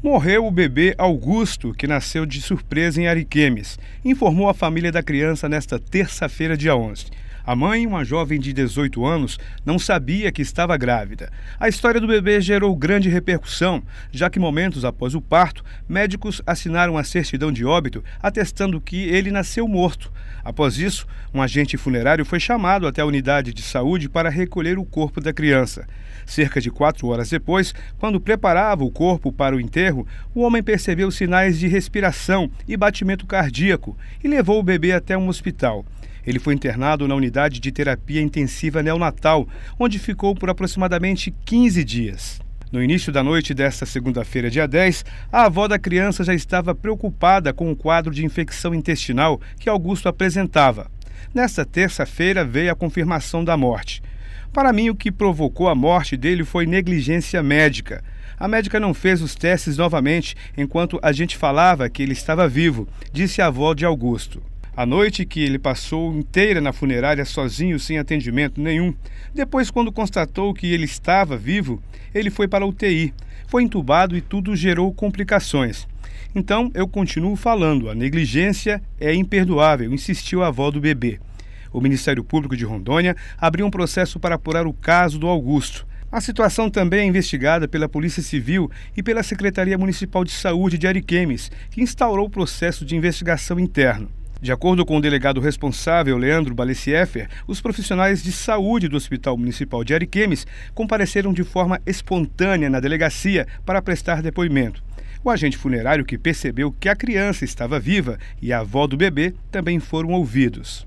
Morreu o bebê Augusto, que nasceu de surpresa em Ariquemes, informou a família da criança nesta terça-feira, dia 11. A mãe, uma jovem de 18 anos, não sabia que estava grávida. A história do bebê gerou grande repercussão, já que momentos após o parto, médicos assinaram a certidão de óbito atestando que ele nasceu morto. Após isso, um agente funerário foi chamado até a unidade de saúde para recolher o corpo da criança. Cerca de quatro horas depois, quando preparava o corpo para o enterro, o homem percebeu sinais de respiração e batimento cardíaco e levou o bebê até um hospital. Ele foi internado na unidade de terapia intensiva neonatal, onde ficou por aproximadamente 15 dias. No início da noite desta segunda-feira, dia 10, a avó da criança já estava preocupada com o quadro de infecção intestinal que Augusto apresentava. Nesta terça-feira veio a confirmação da morte. Para mim, o que provocou a morte dele foi negligência médica. A médica não fez os testes novamente enquanto a gente falava que ele estava vivo, disse a avó de Augusto. A noite que ele passou inteira na funerária sozinho, sem atendimento nenhum. Depois, quando constatou que ele estava vivo, ele foi para a UTI. Foi entubado e tudo gerou complicações. Então, eu continuo falando, a negligência é imperdoável, insistiu a avó do bebê. O Ministério Público de Rondônia abriu um processo para apurar o caso do Augusto. A situação também é investigada pela Polícia Civil e pela Secretaria Municipal de Saúde de Ariquemes, que instaurou o processo de investigação interno. De acordo com o delegado responsável, Leandro Balessieffer, os profissionais de saúde do Hospital Municipal de Ariquemes compareceram de forma espontânea na delegacia para prestar depoimento. O agente funerário, que percebeu que a criança estava viva, e a avó do bebê também foram ouvidos.